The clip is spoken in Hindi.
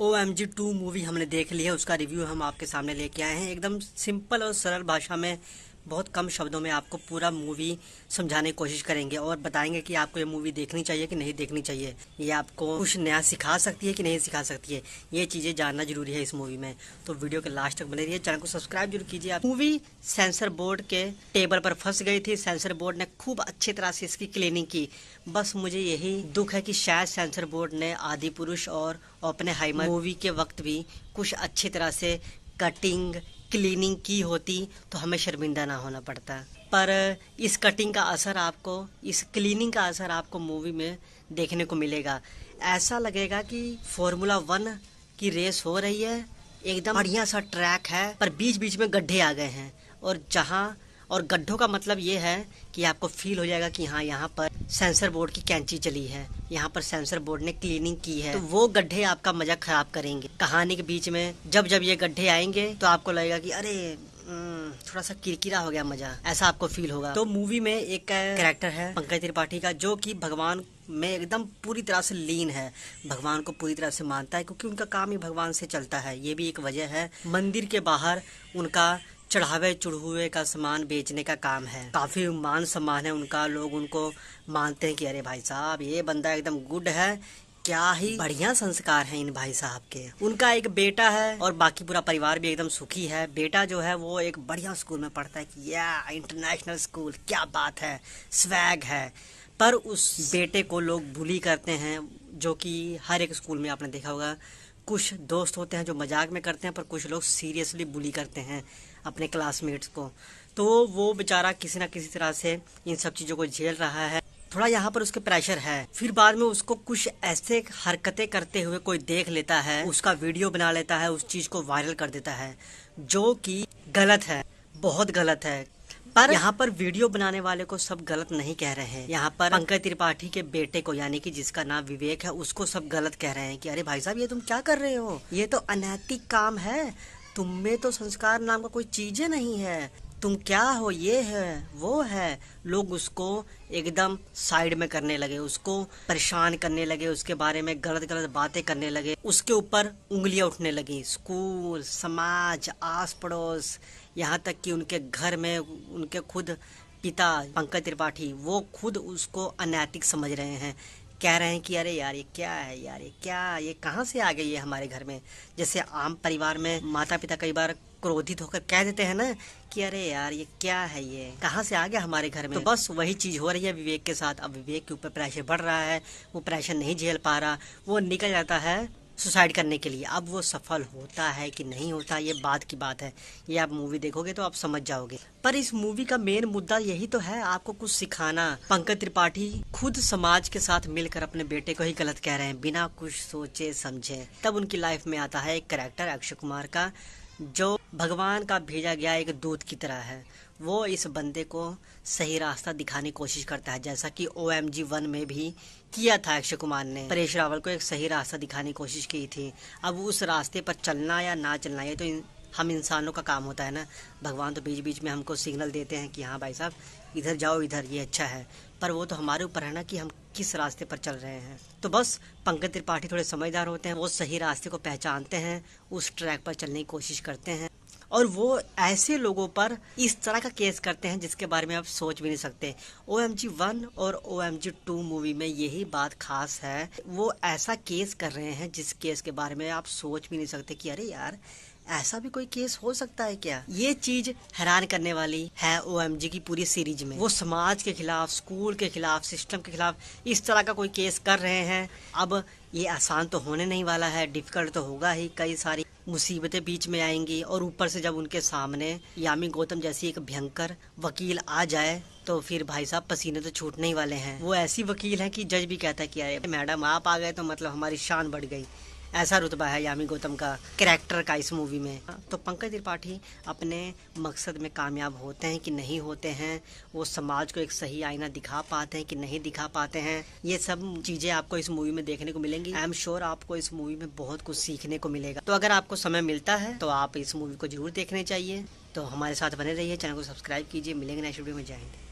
ओ एम जी टू मूवी हमने देख ली है उसका रिव्यू हम आपके सामने लेके आए हैं एकदम सिंपल और सरल भाषा में बहुत कम शब्दों में आपको पूरा मूवी समझाने की कोशिश करेंगे और बताएंगे कि आपको ये मूवी देखनी चाहिए कि नहीं देखनी चाहिए ये आपको कुछ नया सिखा सकती है कि नहीं सिखा सकती है ये चीज़ें जानना जरूरी है इस मूवी में तो वीडियो के लास्ट तक बने रहिए चैनल को सब्सक्राइब जरूर कीजिए आप मूवी सेंसर बोर्ड के टेबल पर फंस गई थी सेंसर बोर्ड ने खूब अच्छी तरह से इसकी क्लीनिंग की बस मुझे यही दुख है कि शायद सेंसर बोर्ड ने आदि पुरुष और अपने हाइमर मूवी के वक्त भी कुछ अच्छी तरह से कटिंग क्लीनिंग की होती तो हमें शर्मिंदा ना होना पड़ता पर इस कटिंग का असर आपको इस क्लीनिंग का असर आपको मूवी में देखने को मिलेगा ऐसा लगेगा कि फॉर्मूला वन की रेस हो रही है एकदम बढ़िया सा ट्रैक है पर बीच बीच में गड्ढे आ गए हैं और जहाँ और गड्ढों का मतलब ये है कि आपको फील हो जाएगा कि हाँ यहाँ पर सेंसर बोर्ड की कैंची चली है यहाँ पर सेंसर बोर्ड ने क्लीनिंग की है तो वो गड्ढे आपका मजा खराब करेंगे कहानी के बीच में जब जब ये गड्ढे आएंगे तो आपको लगेगा कि अरे हम्म, थोड़ा सा किरकिरा हो गया मजा ऐसा आपको फील होगा तो मूवी में एक कैरेक्टर है पंकज त्रिपाठी का जो कि भगवान में एकदम पूरी तरह से लीन है भगवान को पूरी तरह से मानता है क्योंकि उनका काम ही भगवान से चलता है ये भी एक वजह है मंदिर के बाहर उनका चढ़ावे चढ़ुए का सामान बेचने का काम है काफी मान सम्मान है उनका लोग उनको मानते हैं कि अरे भाई साहब ये बंदा एकदम गुड है क्या ही बढ़िया संस्कार है इन भाई साहब के उनका एक बेटा है और बाकी पूरा परिवार भी एकदम सुखी है बेटा जो है वो एक बढ़िया स्कूल में पढ़ता है कि या इंटरनेशनल स्कूल क्या बात है स्वैग है पर उस बेटे को लोग भूली करते हैं जो कि हर एक स्कूल में आपने देखा होगा कुछ दोस्त होते हैं जो मजाक में करते हैं पर कुछ लोग सीरियसली बुली करते हैं अपने क्लासमेट्स को तो वो बेचारा किसी ना किसी तरह से इन सब चीज़ों को झेल रहा है थोड़ा यहाँ पर उसके प्रेशर है फिर बाद में उसको कुछ ऐसे हरकतें करते हुए कोई देख लेता है उसका वीडियो बना लेता है उस चीज़ को वायरल कर देता है जो कि गलत है बहुत गलत है पर यहाँ पर वीडियो बनाने वाले को सब गलत नहीं कह रहे हैं यहाँ पर पंकज त्रिपाठी के बेटे को यानी कि जिसका नाम विवेक है उसको सब गलत कह रहे हैं कि अरे भाई साहब ये तुम क्या कर रहे हो ये तो अनैतिक काम है तुम में तो संस्कार नाम का कोई चीज नहीं है तुम क्या हो ये है वो है लोग उसको एकदम साइड में करने लगे उसको परेशान करने लगे उसके बारे में गलत गलत बातें करने लगे उसके ऊपर उंगलियां उठने लगी स्कूल समाज आस पड़ोस यहाँ तक कि उनके घर में उनके खुद पिता पंकज त्रिपाठी वो खुद उसको अनैतिक समझ रहे हैं कह रहे हैं कि अरे यार ये क्या है यार ये क्या ये कहाँ से आ गई है हमारे घर में जैसे आम परिवार में माता पिता कई बार क्रोधित होकर कह देते हैं ना कि अरे यार ये क्या है ये कहाँ से आ गया हमारे घर में तो बस वही चीज़ हो रही है विवेक के साथ अब विवेक के ऊपर प्रेशर बढ़ रहा है वो प्रेशर नहीं झेल पा रहा वो निकल जाता है सुसाइड करने के लिए अब वो सफल होता है कि नहीं होता ये बात की बात है ये आप मूवी देखोगे तो आप समझ जाओगे पर इस मूवी का मेन मुद्दा यही तो है आपको कुछ सिखाना पंकज त्रिपाठी खुद समाज के साथ मिलकर अपने बेटे को ही गलत कह रहे हैं बिना कुछ सोचे समझे तब उनकी लाइफ में आता है एक करेक्टर अक्षय कुमार का जो भगवान का भेजा गया एक दूध की तरह है वो इस बंदे को सही रास्ता दिखाने की कोशिश करता है जैसा कि ओ एम जी वन में भी किया था अक्षय कुमार ने परेश रावल को एक सही रास्ता दिखाने की कोशिश की थी अब उस रास्ते पर चलना या ना चलना ये तो इन, हम इंसानों का काम होता है ना भगवान तो बीच बीच में हमको सिग्नल देते हैं कि हाँ भाई साहब इधर जाओ इधर ये अच्छा है पर वो तो हमारे ऊपर है ना कि हम किस रास्ते पर चल रहे हैं तो बस पंकज त्रिपाठी थोड़े समझदार होते हैं वो सही रास्ते को पहचानते हैं उस ट्रैक पर चलने की कोशिश करते हैं और वो ऐसे लोगों पर इस तरह का केस करते हैं जिसके बारे में आप सोच भी नहीं सकते ओ एम जी वन और O M G two movie में यही बात खास है वो ऐसा केस कर रहे हैं जिस केस के बारे में आप सोच भी नहीं सकते कि अरे यार ऐसा भी कोई केस हो सकता है क्या ये चीज हैरान करने वाली है ओ की पूरी सीरीज में वो समाज के खिलाफ स्कूल के खिलाफ सिस्टम के खिलाफ इस तरह का कोई केस कर रहे हैं अब ये आसान तो होने नहीं वाला है डिफिकल्ट तो होगा ही कई सारी मुसीबतें बीच में आएंगी और ऊपर से जब उनके सामने यामी गौतम जैसी एक भयंकर वकील आ जाए तो फिर भाई साहब पसीने तो छूटने ही वाले हैं वो ऐसी वकील है कि जज भी कहता है कि अरे मैडम आप आ गए तो मतलब हमारी शान बढ़ गई ऐसा रुतबा है यामी गौतम का कैरेक्टर का इस मूवी में तो पंकज त्रिपाठी अपने मकसद में कामयाब होते हैं कि नहीं होते हैं वो समाज को एक सही आईना दिखा पाते हैं कि नहीं दिखा पाते हैं ये सब चीज़ें आपको इस मूवी में देखने को मिलेंगी आई एम श्योर आपको इस मूवी में बहुत कुछ सीखने को मिलेगा तो अगर आपको समय मिलता है तो आप इस मूवी को जरूर देखने चाहिए तो हमारे साथ बने रहिए चैनल को सब्सक्राइब कीजिए मिलेंगे नेक्स्ट वीडियो में जाएंगे